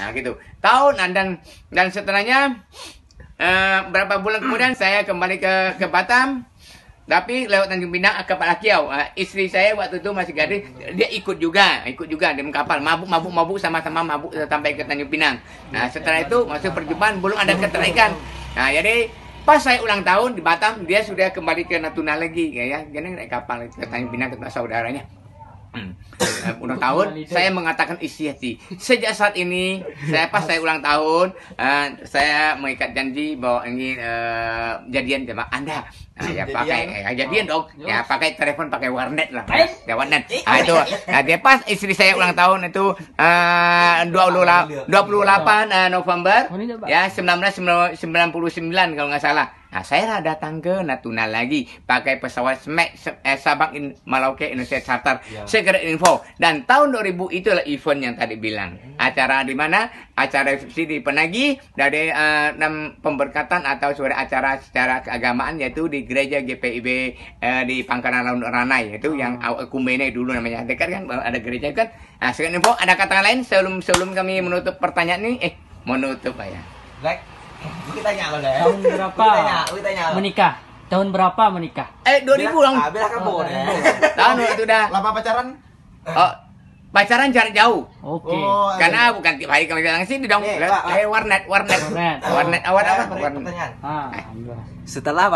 Nah gitu. Tahun dan dan setelahnya uh, berapa bulan kemudian saya kembali ke ke Batam. Tapi lewat Tanjung Pinang ke Palakiau. Uh, istri saya waktu itu masih gadis, dia ikut juga, ikut juga di kapal. Mabuk, mabuk, mabuk sama-sama mabuk sampai ke Tanjung Pinang. Nah setelah itu masuk perjumpaan belum ada ketertarikan. Nah jadi pas saya ulang tahun di Batam dia sudah kembali ke Natuna lagi ya ya jadi naik kapal ke Tanjung Pinang ke saudaranya hmm. nah, ulang tahun, saya mengatakan isi hati. Sejak saat ini, saya pas saya ulang tahun, uh, saya mengikat janji bahwa ingin uh, jadian sama Anda. Nah, ya pakai ya, jadian dong. Ya pakai telepon pakai warnet lah. Ya warnet. Nah, itu. Nah, dia pas istri saya ulang tahun itu uh, 28 28 uh, November ya 1999 kalau nggak salah. Nah, saya datang ke Natuna lagi pakai pesawat smek eh, Sabang in, Malauke Indonesia Charter. Ya. Segera info. Dan tahun 2000 itulah event yang tadi bilang. Hmm. Acara di mana? Acara FC di Penagi dari uh, pemberkatan atau suara acara secara keagamaan yaitu di gereja GPIB uh, eh, di Pangkalan Laut Ranai yaitu oh. yang hmm. Kumene dulu namanya. Dekat kan ada gereja kan. Nah, segera info ada kata lain sebelum sebelum kami menutup pertanyaan ini eh menutup ya. Like Gue tanya lo deh. Tahun berapa? Gue tanya, gue tanya lo. Menikah. Tahun berapa menikah? Eh, 2000 ribu Ah, bilang kamu. Oh, tahun itu udah. Lama pacaran? Oh, pacaran jarak jauh. Oke. Okay. Oh, Karena ayo. bukan tiap hari kami datang dong. Eh, eh, warnet, warnet. Warnet. Warnet, awal oh, eh, apa? Warnet. Ah, Setelah